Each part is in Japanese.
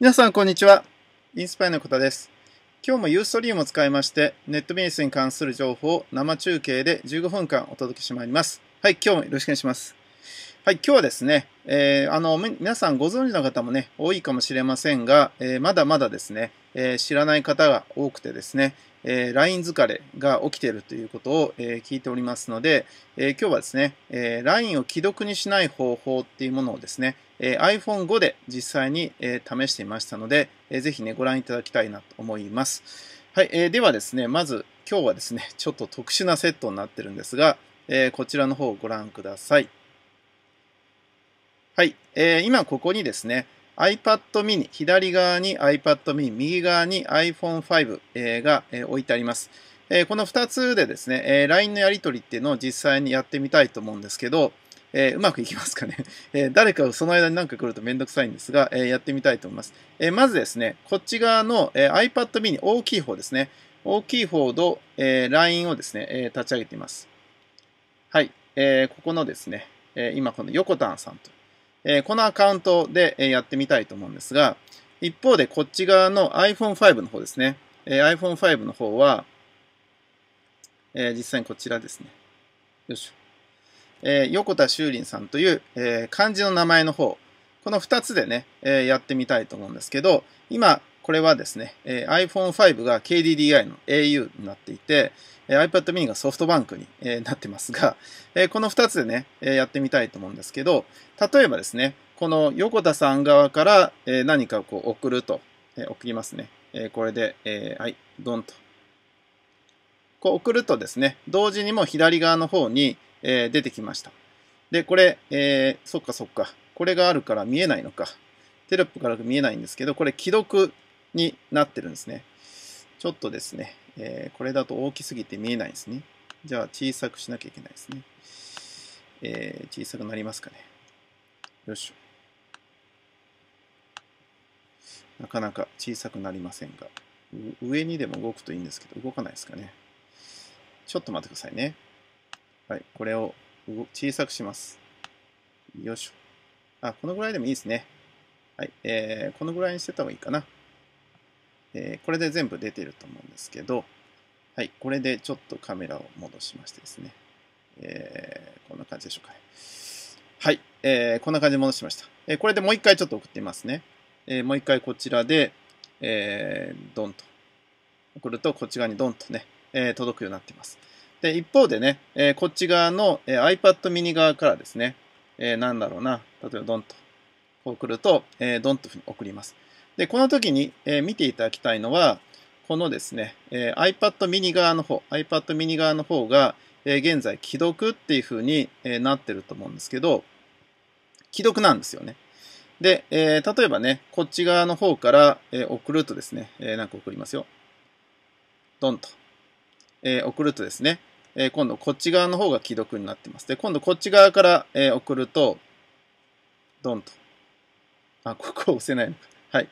皆さん、こんにちは。インスパイのことです。今日もユーストリームを使いまして、ネットビジネスに関する情報を生中継で15分間お届けしてまいります。はい、今日もよろしくお願いします。はい、今日はですね、えー、あの、皆さんご存知の方もね、多いかもしれませんが、えー、まだまだですね、えー、知らない方が多くてですね、えー、LINE 疲れが起きているということを、えー、聞いておりますので、え今日はですね、え LINE を既読にしない方法っていうものをですね、え iPhone5 で実際に、え試してみましたので、えー、ぜひね、ご覧いただきたいなと思います。はい、えではですね、まず今日はですね、ちょっと特殊なセットになってるんですが、えこちらの方をご覧ください。はい、え今ここにですね、iPad mini、左側に iPad mini、右側に iPhone5 が置いてあります。この2つでですね、LINE のやり取りっていうのを実際にやってみたいと思うんですけど、えー、うまくいきますかね。えー、誰かがその間に何か来るとめんどくさいんですが、えー、やってみたいと思います。えまずですね、こっち側の、え iPad mini 大きい方ですね。大きい方の、え LINE をですね、え立ち上げています。はい。えここのですね、え今この横田さんとえこのアカウントでやってみたいと思うんですが、一方でこっち側の iPhone5 の方ですね。え iPhone5 の方は、え実際にこちらですね。よいしょ。え横田修林さんという、え漢字の名前の方。この2つでね、えやってみたいと思うんですけど、今、これはですね、え iPhone5 が KDDI の au になっていて、え iPad mini がソフトバンクに、えなってますが、えこの2つでね、えやってみたいと思うんですけど、例えばですね、この横田さん側から、え何かこう送ると、え送りますね。えこれで、えはい、ドンと。こう送るとですね、同時にも左側の方に、え出てきました。で、これ、えー、そっかそっか。これがあるから見えないのか。テロップから見えないんですけど、これ既読になってるんですね。ちょっとですね、えー、これだと大きすぎて見えないんですね。じゃあ小さくしなきゃいけないですね。えー、小さくなりますかね。よいしょ。なかなか小さくなりませんが、上にでも動くといいんですけど、動かないですかね。ちょっと待ってくださいね。はい、これを小さくします。よいしょ。あ、このぐらいでもいいですね。はい、えー、このぐらいにしてた方がいいかな。えー、これで全部出てると思うんですけど、はい、これでちょっとカメラを戻しましてですね、えー、こんな感じでしょうかね。はい、えー、こんな感じで戻しました。えー、これでもう一回ちょっと送ってみますね。えー、もう一回こちらで、えー、ドンと送ると、こっち側にドンとね、えー、届くようになっています。で、一方でね、えー、こっち側の、えー、iPad mini 側からですね、えー、なんだろうな、例えばドンと、こう送ると、えー、ドンと送ります。で、この時に、えー、見ていただきたいのは、このですね、えー、iPad mini 側の方、iPad mini 側の方が、えー、現在既読っていう風に、えー、なってると思うんですけど、既読なんですよね。で、えー、例えばね、こっち側の方から、えー、送るとですね、えー、なんか送りますよ。ドンと。えー、送るとですね、えー、今度こっち側の方が既読になってます。で、今度こっち側から、えー、送ると、ドンと。あ、ここ押せないのか。はい。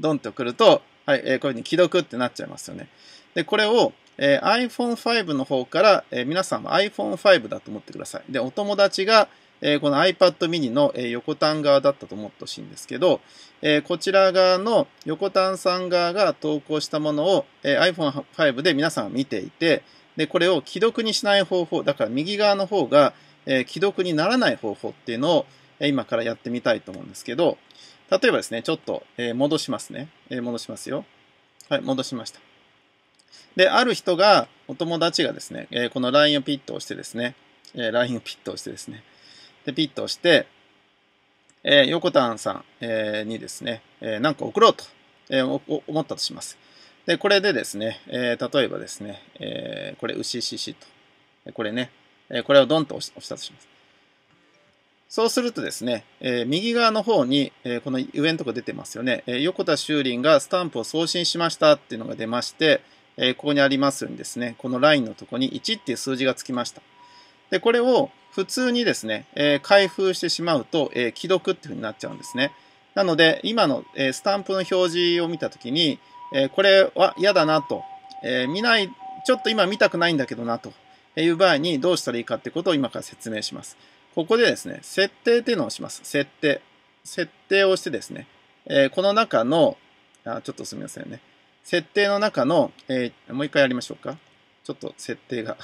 ドンとくると、はい、えー、こういうふうに既読ってなっちゃいますよね。で、これを、えー、iPhone5 の方から、えー、皆さんも iPhone5 だと思ってください。で、お友達が、えー、この iPad mini の、えー、横端側だったと思ってほしいんですけど、えー、こちら側の横端さん側が投稿したものを、えー、iPhone5 で皆さんは見ていて、で、これを既読にしない方法、だから右側の方が、えー、既読にならない方法っていうのを、えー、今からやってみたいと思うんですけど、例えばですね、ちょっと、えー、戻しますね、えー、戻しますよ。はい、戻しました。で、ある人が、お友達がですね、えー、この LINE をピッと押してですね、え LINE をピッと押してですね、で、ピッと押して、え横田さん、えにですね、えなんか送ろうと、え思ったとします。で、これでですね、え例えばですね、えこれ、うしししと、これね、えこれをドンと押したとします。そうするとですね、えー、右側の方に、えー、この上のとこ出てますよね、えー、横田修林がスタンプを送信しましたっていうのが出まして、えここにありますようにですね、このラインのとこに1っていう数字がつきました。で、これを普通にですね、え開封してしまうと、え既読っていうふうになっちゃうんですね。なので、今の、えスタンプの表示を見たときに、えこれは嫌だなと、え見ない、ちょっと今見たくないんだけどなという場合にどうしたらいいかってことを今から説明します。ここでですね、設定っていうのをします。設定。設定をしてですね、えー、この中の、あ、ちょっとすみませんね。設定の中の、えー、もう一回やりましょうか。ちょっと設定が。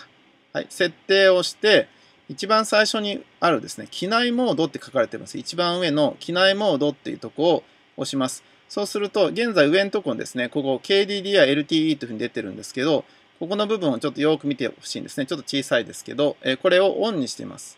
はい、設定をして、一番最初にあるですね、機内モードって書かれてます。一番上の機内モードっていうとこを押します。そうすると、現在上のところですね、ここ KDD i LTE というふうに出てるんですけど、ここの部分をちょっとよく見てほしいんですね。ちょっと小さいですけど、えこれをオンにしています。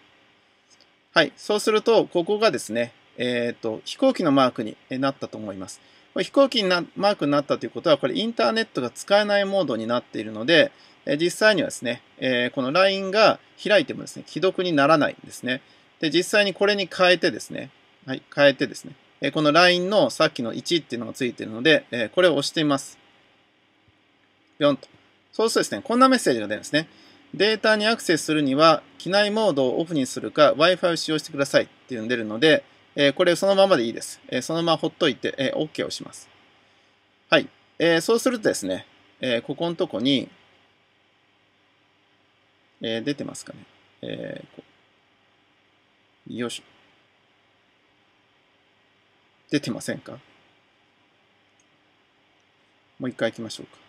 はい。そうすると、ここがですね、えー、と、飛行機のマークになったと思います。飛行機になマークになったということは、これインターネットが使えないモードになっているので、え実際にはですね、えこの LINE が開いてもですね、既読にならないんですね。で、実際にこれに変えてですね、はい、変えてですね、えこの LINE のさっきの1っていうのがついているので、えこれを押してみます。ぴょんと。そうするとですね、こんなメッセージが出るんですね。データにアクセスするには、機内モードをオフにするか Wi-Fi を使用してくださいっていうの出るので、えこれそのままでいいです。えそのままほっといて、え OK をします。はい。えそうするとですね、えここのとこに、え出てますかね。えよいしょ。出てませんかもう一回行きましょうか。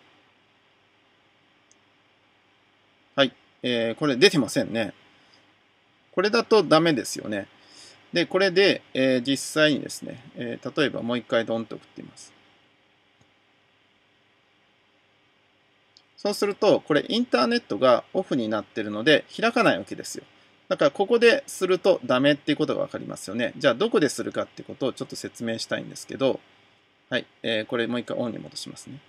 えー、これ出てませんね。これだとダメですよね。で、これで、えー、実際にですね、えー、例えばもう一回ドンと送ってみます。そうすると、これインターネットがオフになってるので開かないわけですよ。だからここでするとダメっていうことがわかりますよね。じゃあどこでするかってことをちょっと説明したいんですけど、はい、えー、これもう一回オンに戻しますね。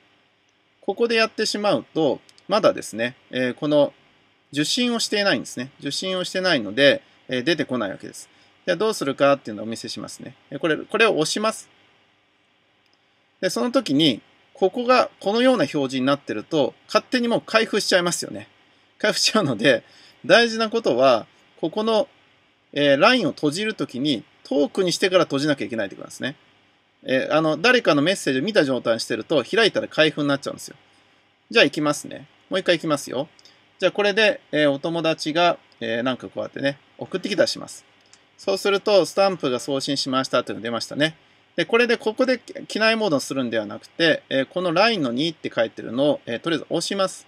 ここでやってしまうと、まだですね、えー、この受信をしていないんですね。受信をしてないので、え出てこないわけです。じゃあどうするかっていうのをお見せしますね。これ、これを押します。で、その時に、ここがこのような表示になってると、勝手にもう開封しちゃいますよね。開封しちゃうので、大事なことは、ここの、えー、ラインを閉じるときに、トークにしてから閉じなきゃいけないってことなんですね。えー、あの、誰かのメッセージを見た状態にしてると、開いたら開封になっちゃうんですよ。じゃあ行きますね。もう一回行きますよ。じゃあこれで、えー、お友達が、えー、なんかこうやってね、送ってきたします。そうすると、スタンプが送信しましたというのが出ましたね。で、これでここで機内モードにするんではなくて、えー、この LINE の2って書いてるのを、えー、とりあえず押します。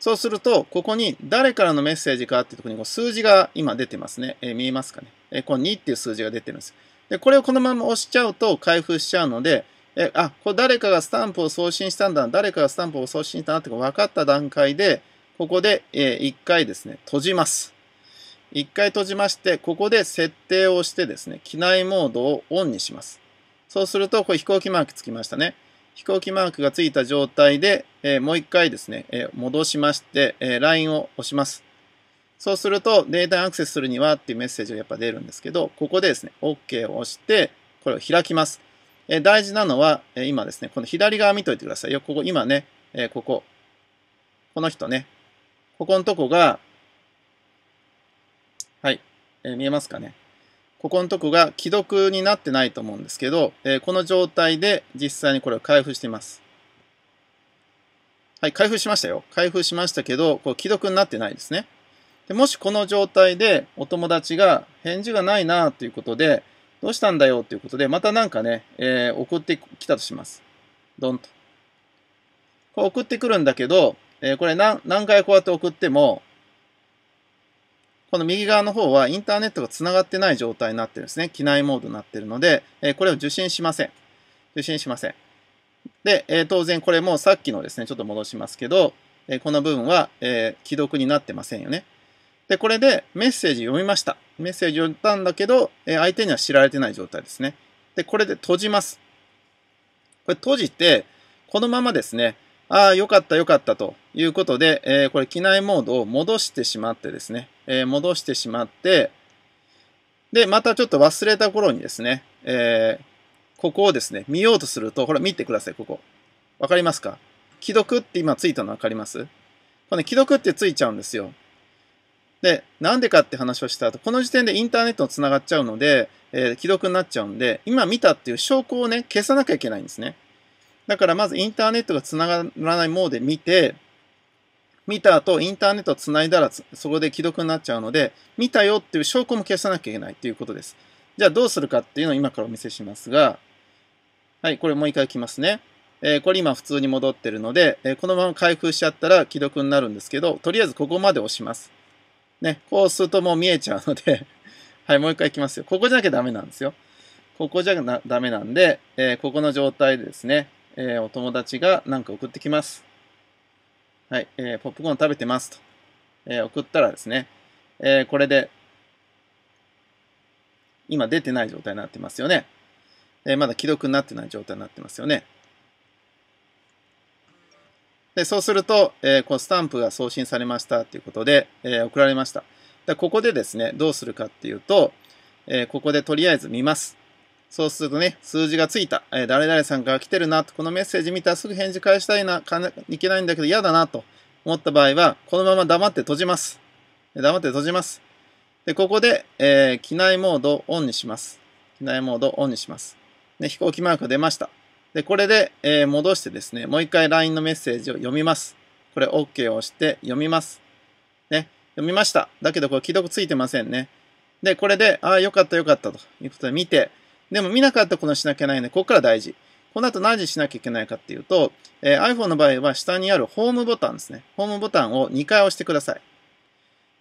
そうすると、ここに誰からのメッセージかっていうところにこう数字が今出てますね。えー、見えますかね。えこの2っていう数字が出てるんです。で、これをこのまま押しちゃうと開封しちゃうので、え、あ、これ誰かがスタンプを送信したんだ、誰かがスタンプを送信したなって分かった段階で、ここで、えー、一回ですね、閉じます。一回閉じまして、ここで設定をしてですね、機内モードをオンにします。そうすると、これ飛行機マークつきましたね。飛行機マークがついた状態で、えー、もう一回ですね、えー、戻しまして、えー、LINE を押します。そうすると、データにアクセスするにはっていうメッセージがやっぱ出るんですけど、ここでですね、OK を押して、これを開きます。え大事なのは、え今ですね、この左側見といてくださいよ。ここ、今ね、えここ。この人ね。ここのとこが、はい、え見えますかね。ここのとこが既読になってないと思うんですけど、えこの状態で実際にこれを開封しています。はい、開封しましたよ。開封しましたけど、こう既読になってないですね。でもしこの状態でお友達が返事がないなということで、どうしたんだよっていうことで、またなんかね、えー、送ってきたとします。ドンと。こう送ってくるんだけど、えー、これ何何回こうやって送っても、この右側の方はインターネットが繋がってない状態になってるんですね。機内モードになってるので、えー、これを受信しません。受信しません。で、え当然これもさっきのですね、ちょっと戻しますけど、えこの部分は、え既読になってませんよね。で、これでメッセージ読みました。メッセージ読んだんだけど、え相手には知られてない状態ですね。で、これで閉じます。これ閉じて、このままですね、ああ、よかったよかったということで、えー、これ機内モードを戻してしまってですね、えー、戻してしまって、で、またちょっと忘れた頃にですね、えー、ここをですね、見ようとすると、ほら見てください、ここ。わかりますか既読って今ついたのわかりますこれね、既読ってついちゃうんですよ。で、なんでかって話をした後、この時点でインターネットに繋がっちゃうので、えー、既読になっちゃうんで、今見たっていう証拠をね、消さなきゃいけないんですね。だからまずインターネットが繋がらないモーで見て、見た後、インターネットを繋いだら、そこで既読になっちゃうので、見たよっていう証拠も消さなきゃいけないっていうことです。じゃあどうするかっていうのを今からお見せしますが、はい、これもう一回いきますね。えー、これ今普通に戻ってるので、えー、このまま開封しちゃったら既読になるんですけど、とりあえずここまで押します。ね、こうするともう見えちゃうので はい、もう一回いきますよ。ここじゃなきゃダメなんですよ。ここじゃなダメなんで、えー、ここの状態でですね、えー、お友達が何か送ってきます。はい、えー、ポップコーン食べてますと。え送ったらですね、えこれで、今出てない状態になってますよね。えまだ既読になってない状態になってますよね。で、そうすると、えー、こうスタンプが送信されましたということで、えー、送られました。で、ここでですね、どうするかっていうと、えー、ここでとりあえず見ます。そうするとね、数字がついた。え誰々さんから来てるなと、このメッセージ見たらすぐ返事返したいな、かないけないんだけど嫌だなと思った場合は、このまま黙って閉じます。黙って閉じます。で、ここで、え機内モードをオンにします。機内モードをオンにします。で、飛行機マークが出ました。で、これで、えー、戻してですね、もう一回 LINE のメッセージを読みます。これ OK を押して読みます。ね、読みました。だけどこれ既読ついてませんね。で、これで、ああ、よかったよかったということで見て、でも見なかったことしなきゃいけないので、ここから大事。この後何時しなきゃいけないかっていうと、えー、iPhone の場合は下にあるホームボタンですね。ホームボタンを2回押してください。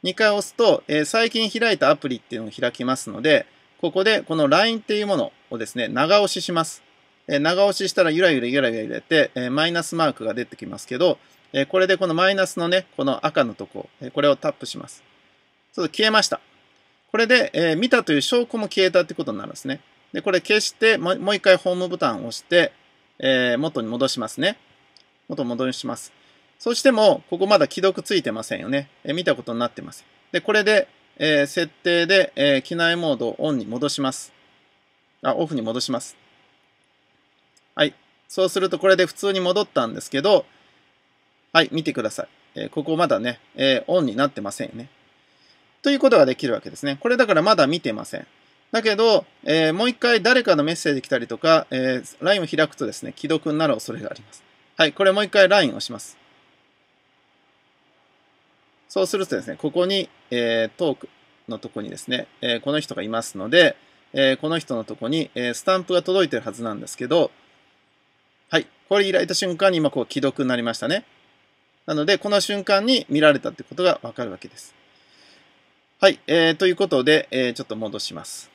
2回押すと、えー、最近開いたアプリっていうのを開きますので、ここでこの LINE っていうものをですね、長押しします。え長押ししたらゆらゆらゆらゆら揺れて、えマイナスマークが出てきますけど、えこれでこのマイナスのね、この赤のとこ、えこれをタップします。ちょっと消えました。これで、え見たという証拠も消えたってことになるんですね。で、これ消して、もう一回ホームボタンを押して、え元に戻しますね。元に戻します。そうしても、ここまだ既読ついてませんよね。え見たことになってません。で、これで、え設定で、え機内モードをオンに戻します。あ、オフに戻します。はい。そうするとこれで普通に戻ったんですけど、はい、見てください。えー、ここまだね、えー、オンになってませんよね。ということができるわけですね。これだからまだ見てません。だけど、えー、もう一回誰かのメッセージ来たりとか、えー、LINE を開くとですね、既読になる恐れがあります。はい、これもう一回 LINE をします。そうするとですね、ここに、えー、トークのとこにですね、えー、この人がいますので、えー、この人のとこに、えー、スタンプが届いてるはずなんですけど、これ開いた瞬間に今こう既読になりましたね。なので、この瞬間に見られたってことがわかるわけです。はい、えー、ということで、えー、ちょっと戻します。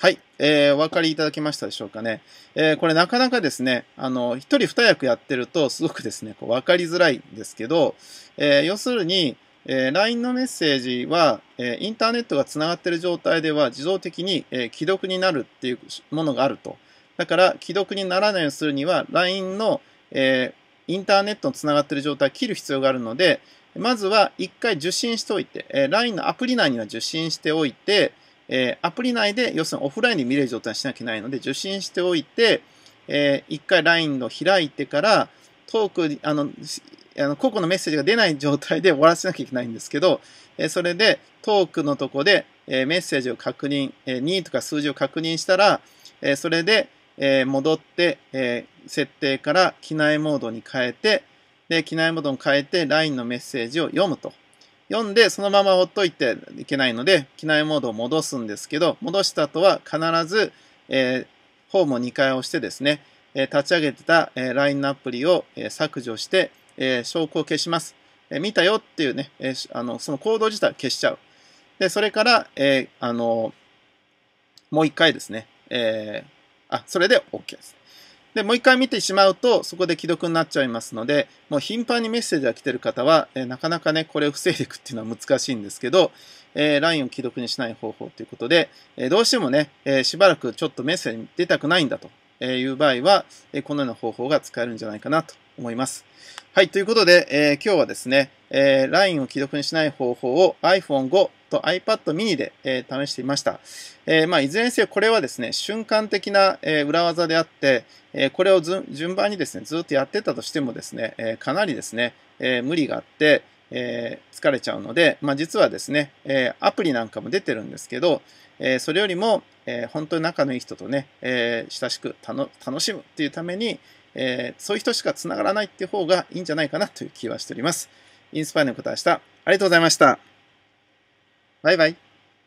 はい、えー、お分かりいただけましたでしょうかね。えー、これなかなかですね、あの、一人二役やってるとすごくですね、こう分かりづらいんですけど、えー、要するに、えー、LINE のメッセージは、えー、インターネットがつながっている状態では自動的に、えー、既読になるっていうものがあると。だから、既読にならないようにするには、LINE の、えインターネットのつながっている状態を切る必要があるので、まずは一回受信しておいて、え LINE のアプリ内には受信しておいて、えアプリ内で、要するにオフラインで見れる状態はしなきゃいけないので、受信しておいて、えー、回 LINE を開いてから、トーク、あの、あの、個々のメッセージが出ない状態で終わらせなきゃいけないんですけど、えそれでトークのとこで、えメッセージを確認、え2とか数字を確認したら、えそれで、え戻って、え設定から機内モードに変えて、で、機内モードに変えて LINE のメッセージを読むと。読んで、そのまま放っといていけないので、機内モードを戻すんですけど、戻した後は必ず、えー、ホームを2回押してですね、え立ち上げてた、え LINE のアプリを、え削除して、えー、証拠を消します。えー、見たよっていうね、えー、あの、その行動自体を消しちゃう。で、それから、えー、あの、もう一回ですね、えー、あ、それで OK です。で、もう一回見てしまうと、そこで既読になっちゃいますので、もう頻繁にメッセージが来てる方は、えー、なかなかね、これを防いでいくっていうのは難しいんですけど、えー、LINE を既読にしない方法ということで、えー、どうしてもね、えー、しばらくちょっとメッセージ出たくないんだという場合は、えー、このような方法が使えるんじゃないかなと思います。はい、ということで、えー、今日はですね、えー、LINE を既読にしない方法を iPhone5 と iPad mini で、えー、試していました。えー、まあ、いずれにせよこれはですね、瞬間的な、えー、裏技であって、えこれを順番にですね、ずっとやってたとしてもですね、えかなりですね、え無理があって、え疲れちゃうので、まあ、実はですね、えアプリなんかも出てるんですけど、えそれよりも、え本当に仲のいい人とね、え親しく楽しむっていうために、えー、そういう人しか繋がらないって方がいいんじゃないかなという気はしております。インスパイアの方でした。ありがとうございました。バイバイ。